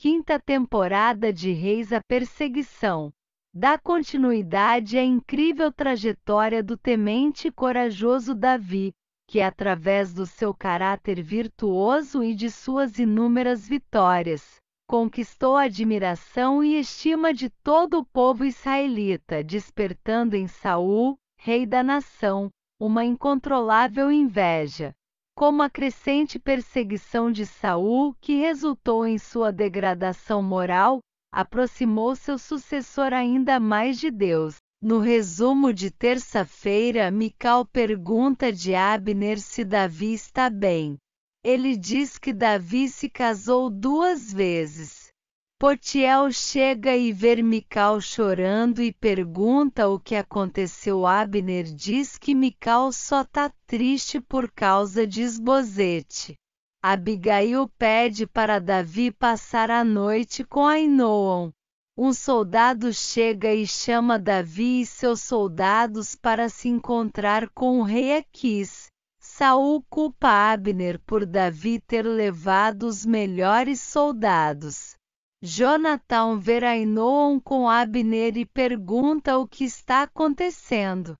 quinta temporada de Reis a Perseguição. Dá continuidade à incrível trajetória do temente e corajoso Davi, que através do seu caráter virtuoso e de suas inúmeras vitórias, conquistou a admiração e estima de todo o povo israelita, despertando em Saul, rei da nação, uma incontrolável inveja como a crescente perseguição de Saul, que resultou em sua degradação moral, aproximou seu sucessor ainda mais de Deus. No resumo de terça-feira, Mical pergunta de Abner se Davi está bem. Ele diz que Davi se casou duas vezes. Potiel chega e vê Mical chorando e pergunta o que aconteceu. Abner diz que Mical só tá triste por causa de Esbozete. Abigail pede para Davi passar a noite com Ainoam. Um soldado chega e chama Davi e seus soldados para se encontrar com o rei Aquis. Saul culpa Abner por Davi ter levado os melhores soldados. Jonathan verainoam com Abner e pergunta o que está acontecendo.